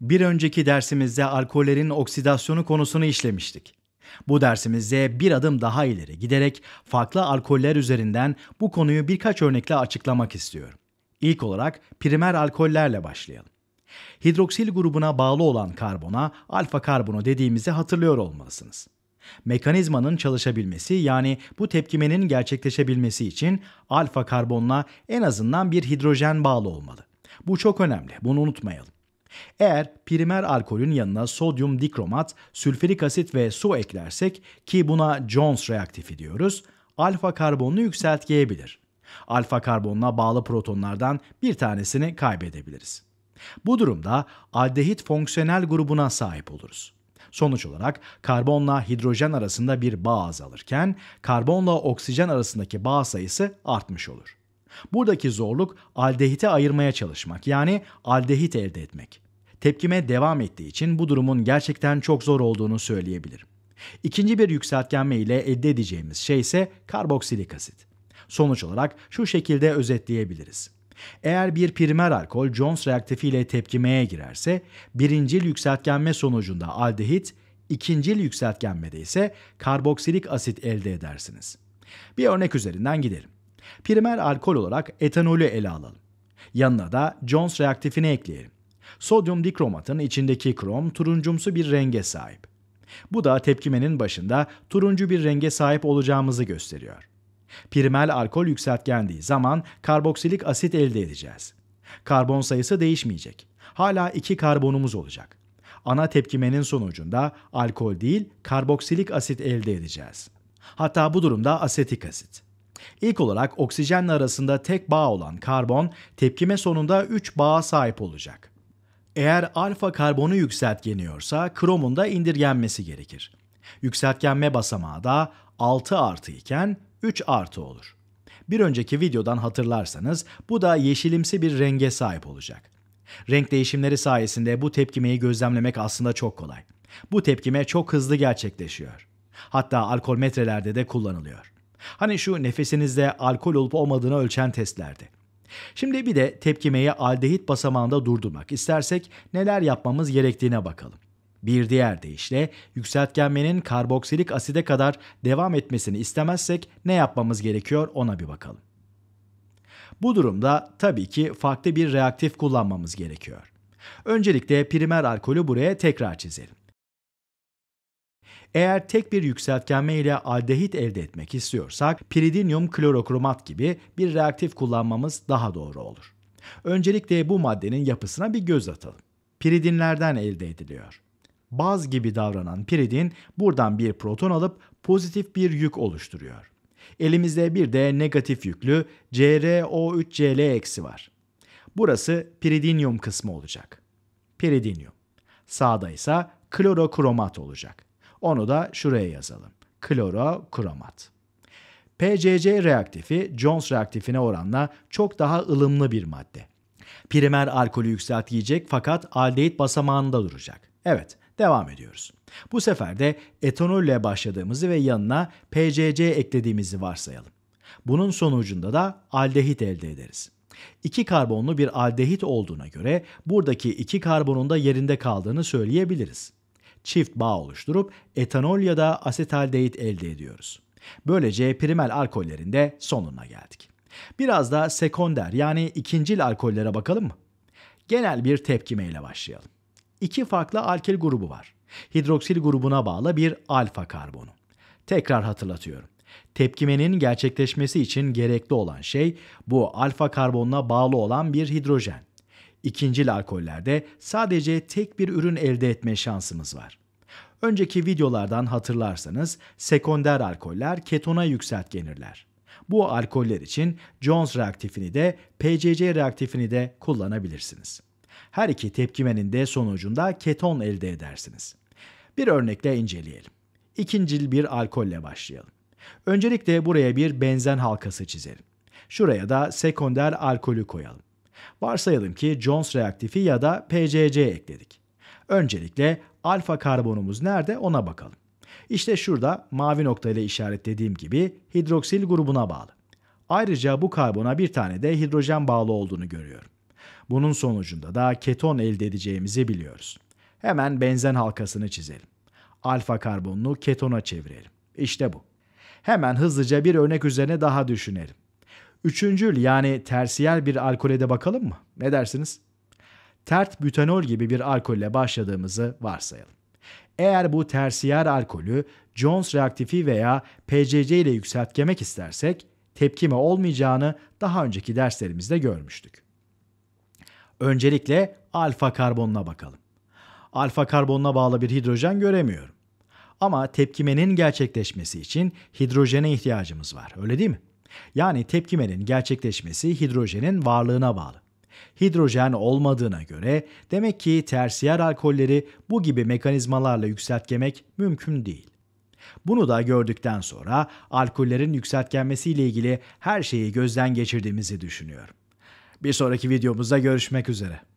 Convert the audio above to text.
Bir önceki dersimizde alkollerin oksidasyonu konusunu işlemiştik. Bu dersimizde bir adım daha ileri giderek farklı alkoller üzerinden bu konuyu birkaç örnekle açıklamak istiyorum. İlk olarak primer alkollerle başlayalım. Hidroksil grubuna bağlı olan karbona alfa karbonu dediğimizi hatırlıyor olmalısınız. Mekanizmanın çalışabilmesi yani bu tepkimenin gerçekleşebilmesi için alfa karbonla en azından bir hidrojen bağlı olmalı. Bu çok önemli, bunu unutmayalım. Eğer primer alkolün yanına sodyum dikromat, sülfürik asit ve su eklersek ki buna Jones reaktifi diyoruz, alfa karbonlu yükseltgeyebilir. Alfa karbonla bağlı protonlardan bir tanesini kaybedebiliriz. Bu durumda aldehit fonksiyonel grubuna sahip oluruz. Sonuç olarak karbonla hidrojen arasında bir bağ azalırken karbonla oksijen arasındaki bağ sayısı artmış olur. Buradaki zorluk aldehite ayırmaya çalışmak yani aldehit elde etmek. Tepkime devam ettiği için bu durumun gerçekten çok zor olduğunu söyleyebilirim. İkinci bir yükseltgenme ile elde edeceğimiz şey ise karboksilik asit. Sonuç olarak şu şekilde özetleyebiliriz. Eğer bir primer alkol Jones reaktifi ile tepkimeye girerse birincil yükseltgenme sonucunda aldehit, ikincil yükseltgenmede ise karboksilik asit elde edersiniz. Bir örnek üzerinden gidelim. Primer alkol olarak etanolü ele alalım. Yanına da Jones reaktifini ekleyelim. Sodyum dikromatın içindeki krom turuncumsu bir renge sahip. Bu da tepkimenin başında turuncu bir renge sahip olacağımızı gösteriyor. Primel alkol yükseltgendiği zaman karboksilik asit elde edeceğiz. Karbon sayısı değişmeyecek. Hala iki karbonumuz olacak. Ana tepkimenin sonucunda alkol değil karboksilik asit elde edeceğiz. Hatta bu durumda asetik asit. İlk olarak oksijenle arasında tek bağ olan karbon tepkime sonunda 3 bağa sahip olacak. Eğer alfa karbonu yükseltgeniyorsa kromun da indirgenmesi gerekir. Yükseltgenme basamağı da 6 artı iken 3 artı olur. Bir önceki videodan hatırlarsanız bu da yeşilimsi bir renge sahip olacak. Renk değişimleri sayesinde bu tepkimeyi gözlemlemek aslında çok kolay. Bu tepkime çok hızlı gerçekleşiyor. Hatta alkol metrelerde de kullanılıyor. Hani şu nefesinizde alkol olup olmadığını ölçen testlerdi. Şimdi bir de tepkimeyi aldehit basamağında durdurmak istersek neler yapmamız gerektiğine bakalım. Bir diğer deyişle yükseltgenmenin karboksilik aside kadar devam etmesini istemezsek ne yapmamız gerekiyor ona bir bakalım. Bu durumda tabii ki farklı bir reaktif kullanmamız gerekiyor. Öncelikle primer alkolü buraya tekrar çizelim. Eğer tek bir yükseltgenme ile aldehit elde etmek istiyorsak piridinyum klorokromat gibi bir reaktif kullanmamız daha doğru olur. Öncelikle bu maddenin yapısına bir göz atalım. Piridinlerden elde ediliyor. Baz gibi davranan piridin buradan bir proton alıp pozitif bir yük oluşturuyor. Elimizde bir de negatif yüklü CrO3Cl var. Burası piridinyum kısmı olacak. Piridinyum. Sağda ise klorokromat olacak. Onu da şuraya yazalım. Kloro kromat. PCC reaktifi Jones reaktifine oranla çok daha ılımlı bir madde. Primer alkolü yükseltecek fakat aldehit basamağında duracak. Evet, devam ediyoruz. Bu sefer de etanolle başladığımızı ve yanına PCC eklediğimizi varsayalım. Bunun sonucunda da aldehit elde ederiz. İki karbonlu bir aldehit olduğuna göre buradaki iki karbonun da yerinde kaldığını söyleyebiliriz çift bağ oluşturup etanol ya da asetaldehit elde ediyoruz. Böylece primel alkollerin de sonuna geldik. Biraz da sekonder yani ikincil alkollere bakalım mı? Genel bir tepkimeyle başlayalım. İki farklı alkil grubu var. Hidroksil grubuna bağlı bir alfa karbonu. Tekrar hatırlatıyorum. Tepkimenin gerçekleşmesi için gerekli olan şey bu alfa karbonuna bağlı olan bir hidrojen. İkincil alkollerde sadece tek bir ürün elde etme şansımız var. Önceki videolardan hatırlarsanız sekonder alkoller ketona yükseltgenirler. Bu alkoller için Jones reaktifini de PCC reaktifini de kullanabilirsiniz. Her iki tepkimenin de sonucunda keton elde edersiniz. Bir örnekle inceleyelim. İkincil bir alkolle başlayalım. Öncelikle buraya bir benzen halkası çizelim. Şuraya da sekonder alkolü koyalım. Varsayalım ki Jones reaktifi ya da PCC ekledik. Öncelikle alfa karbonumuz nerede ona bakalım. İşte şurada mavi noktayla işaretlediğim gibi hidroksil grubuna bağlı. Ayrıca bu karbona bir tane de hidrojen bağlı olduğunu görüyorum. Bunun sonucunda da keton elde edeceğimizi biliyoruz. Hemen benzen halkasını çizelim. Alfa karbonunu ketona çevirelim. İşte bu. Hemen hızlıca bir örnek üzerine daha düşünelim. Üçüncül yani tersiyel bir alkole de bakalım mı? Ne dersiniz? tert butanol gibi bir alkolle başladığımızı varsayalım. Eğer bu tersiyer alkolü Jones reaktifi veya PCC ile yükseltmek istersek tepkime olmayacağını daha önceki derslerimizde görmüştük. Öncelikle alfa karbonuna bakalım. Alfa karbonuna bağlı bir hidrojen göremiyorum. Ama tepkimenin gerçekleşmesi için hidrojene ihtiyacımız var, öyle değil mi? Yani tepkimenin gerçekleşmesi hidrojenin varlığına bağlı hidrojen olmadığına göre demek ki tersiyer alkolleri bu gibi mekanizmalarla yükseltgemek mümkün değil. Bunu da gördükten sonra alkollerin yükseltgenmesiyle ilgili her şeyi gözden geçirdiğimizi düşünüyorum. Bir sonraki videomuzda görüşmek üzere.